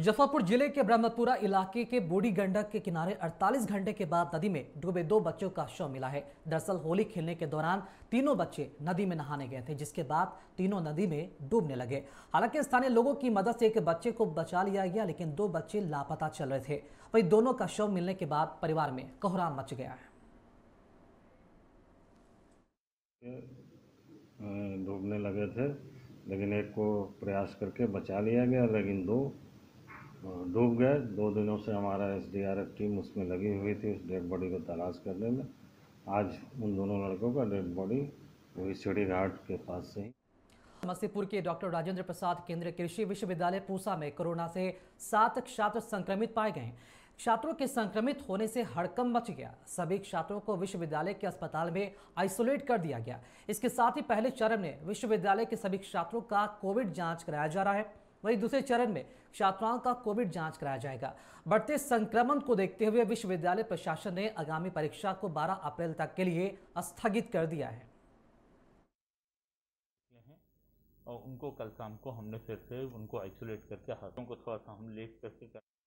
मुजफ्फरपुर जिले के ब्रह्मपुरा इलाके के बूढ़ी गंडक के किनारे 48 घंटे के बाद नदी में डूबे दो बच्चों का शव मिला है दरअसल होली खेलने के दौरान तीनों बच्चे नदी में नहाने गए थे जिसके बाद तीनों नदी में डूबने लगे हालांकि स्थानीय लोगों की मदद से एक बच्चे को बचा लिया गया लेकिन दो बच्चे लापता चल रहे थे वही दोनों का शव मिलने के बाद परिवार में कोहराम मच गया है डूबने लगे थे लेकिन एक को प्रयास करके बचा लिया गया लेकिन दो डूब गए दो दिनों से हमारा एसडीआरएफ टीम उसमें लगी हुई थी उस डेड बॉडी को तलाश करने में आज उन दोनों लड़कों का डेड बॉडी वही सीढ़ी घाट के पास से ही समस्तीपुर के डॉक्टर राजेंद्र प्रसाद केंद्रीय कृषि विश्वविद्यालय पूसा में कोरोना से सात छात्र संक्रमित पाए गए छात्रों के संक्रमित होने से हड़कम मच गया सभी छात्रों को विश्वविद्यालय के अस्पताल में आइसोलेट कर दिया गया इसके साथ ही पहले चरण में विश्वविद्यालय के सभी छात्रों का कोविड जांच कराया जा रहा है वहीं दूसरे चरण में छात्राओं का कोविड जांच कराया जाएगा बढ़ते संक्रमण को देखते हुए विश्वविद्यालय प्रशासन ने आगामी परीक्षा को 12 अप्रैल तक के लिए स्थगित कर दिया है और उनको कल शाम को हमने फिर से उनको आइसोलेट करके हाथों को थोड़ा सा हम लेट करके कर